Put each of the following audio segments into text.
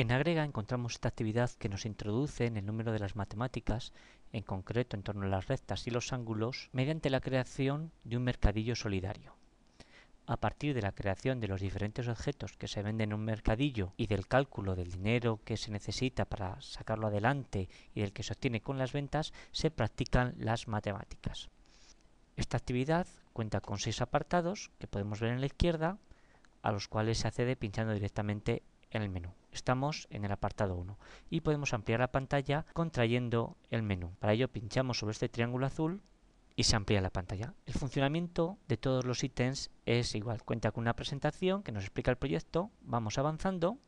En Agrega encontramos esta actividad que nos introduce en el número de las matemáticas, en concreto en torno a las rectas y los ángulos, mediante la creación de un mercadillo solidario. A partir de la creación de los diferentes objetos que se venden en un mercadillo y del cálculo del dinero que se necesita para sacarlo adelante y del que se obtiene con las ventas, se practican las matemáticas. Esta actividad cuenta con seis apartados que podemos ver en la izquierda, a los cuales se accede pinchando directamente en el menú. Estamos en el apartado 1 y podemos ampliar la pantalla contrayendo el menú. Para ello pinchamos sobre este triángulo azul y se amplía la pantalla. El funcionamiento de todos los ítems es igual. Cuenta con una presentación que nos explica el proyecto. Vamos avanzando.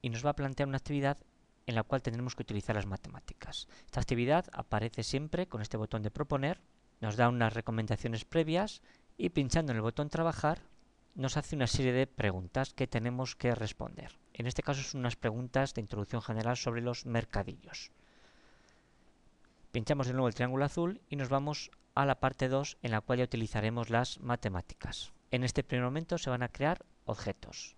Y nos va a plantear una actividad en la cual tendremos que utilizar las matemáticas. Esta actividad aparece siempre con este botón de proponer. Nos da unas recomendaciones previas y pinchando en el botón trabajar nos hace una serie de preguntas que tenemos que responder. En este caso son unas preguntas de introducción general sobre los mercadillos. Pinchamos de nuevo el triángulo azul y nos vamos a la parte 2 en la cual ya utilizaremos las matemáticas. En este primer momento se van a crear objetos.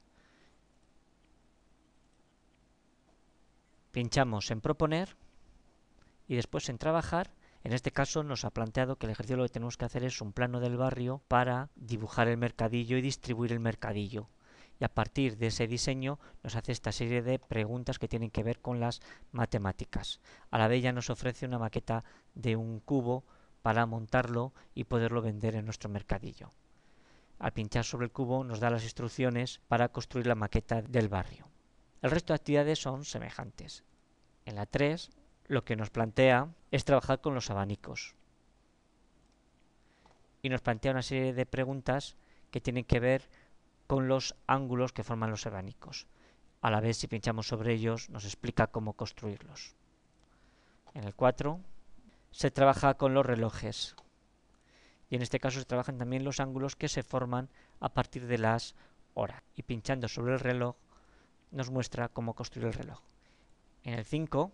Pinchamos en proponer y después en trabajar en este caso nos ha planteado que el ejercicio lo que tenemos que hacer es un plano del barrio para dibujar el mercadillo y distribuir el mercadillo. Y a partir de ese diseño nos hace esta serie de preguntas que tienen que ver con las matemáticas. A la vez ya nos ofrece una maqueta de un cubo para montarlo y poderlo vender en nuestro mercadillo. Al pinchar sobre el cubo nos da las instrucciones para construir la maqueta del barrio. El resto de actividades son semejantes. En la 3 lo que nos plantea es trabajar con los abanicos. Y nos plantea una serie de preguntas que tienen que ver con los ángulos que forman los abanicos. A la vez, si pinchamos sobre ellos, nos explica cómo construirlos. En el 4 se trabaja con los relojes. Y en este caso se trabajan también los ángulos que se forman a partir de las horas. Y pinchando sobre el reloj nos muestra cómo construir el reloj. En el 5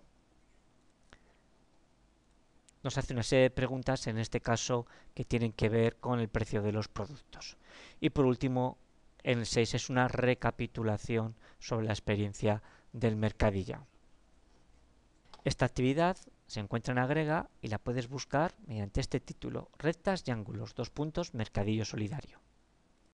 nos hace una serie de preguntas, en este caso, que tienen que ver con el precio de los productos. Y por último, el 6 es una recapitulación sobre la experiencia del mercadilla. Esta actividad se encuentra en Agrega y la puedes buscar mediante este título, Rectas y Ángulos, dos puntos, Mercadillo Solidario.